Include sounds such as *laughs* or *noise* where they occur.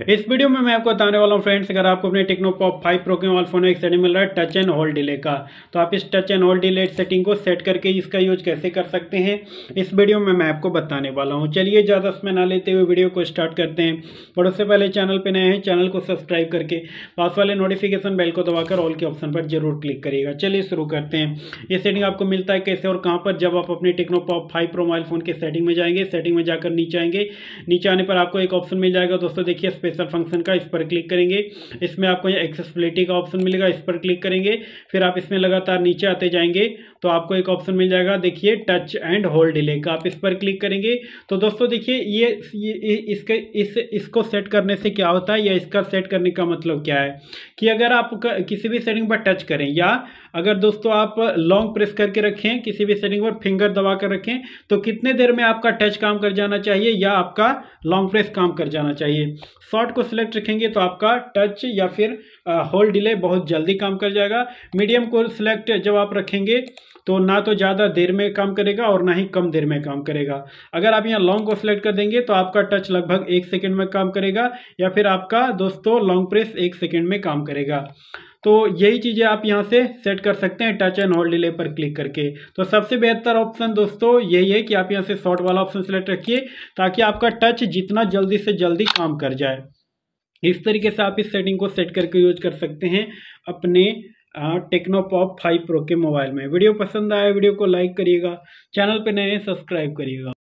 *laughs* इस वीडियो में मैं आपको बताने वाला हूँ फ्रेंड्स अगर आपको अपने टेक्नो पॉप फाइव प्रो के मोबाइल फोन में एक सेटिंग मिल रहा है टच एंड होल्ड डिले का तो आप इस touch and hold delay setting को सेट करके इसका यूज कैसे कर सकते हैं इस वीडियो में मैं आपको बताने वाला हूँ चलिए ज़्यादा समय ना लेते हुए वीडियो को स्टार्ट करते हैं और उससे पहले चैनल पर नए हैं चैनल को सब्सक्राइब करके पास वाले नोटिफिकेशन बेल को दबाकर ऑल के ऑप्शन पर जरूर क्लिक करिएगा चलिए शुरू करते हैं ये सेटिंग आपको मिलता है कैसे और कहाँ पर जब आप अपने Tecno Pop five Pro mobile phone के सेटिंग में जाएंगे सेटिंग में जाकर नीचे आएंगे नीचे आने पर आपको एक ऑप्शन मिल जाएगा दोस्तों देखिए स्पेशल फंक्शन का इस पर क्लिक करेंगे इसमें आपको ये एक्सेसिबिलिटी का ऑप्शन मिलेगा इस पर क्लिक करेंगे फिर आप इसमें लगातार नीचे आते जाएंगे तो आपको एक ऑप्शन मिल जाएगा देखिए टच एंड होल्ड डिले का आप इस पर क्लिक करेंगे तो दोस्तों देखिए ये, ये इसके इस इसको सेट करने से क्या होता है या इसका सेट करने का मतलब क्या है कि अगर आप किसी भी सेटिंग पर टच करें या अगर दोस्तों आप लॉन्ग प्रेस करके रखें किसी भी सेटिंग पर फिंगर दबा कर रखें तो कितने देर में आपका टच काम कर जाना चाहिए या आपका लॉन्ग प्रेस काम कर जाना चाहिए शॉर्ट को सिलेक्ट रखेंगे तो आपका टच या फिर होल्ड डिले बहुत जल्दी काम कर जाएगा मीडियम को सिलेक्ट जब आप रखेंगे तो ना तो ज़्यादा देर में काम करेगा और ना ही कम देर में काम करेगा अगर आप यहाँ लॉन्ग को सिलेक्ट कर देंगे तो आपका टच लगभग एक सेकेंड में काम करेगा या फिर आपका दोस्तों लॉन्ग प्रेस एक सेकेंड में काम करेगा तो यही चीज़ें आप यहाँ से सेट कर सकते हैं टच एंड होल्ड डिले पर क्लिक करके तो सबसे बेहतर ऑप्शन दोस्तों यही है कि आप यहाँ से शॉर्ट वाला ऑप्शन सेलेक्ट रखिए ताकि आपका टच जितना जल्दी से जल्दी काम कर जाए इस तरीके से आप इस सेटिंग को सेट करके यूज कर सकते हैं अपने टेक्नो पॉप फाइव प्रो के मोबाइल में वीडियो पसंद आया वीडियो को लाइक करिएगा चैनल पर नए सब्सक्राइब करिएगा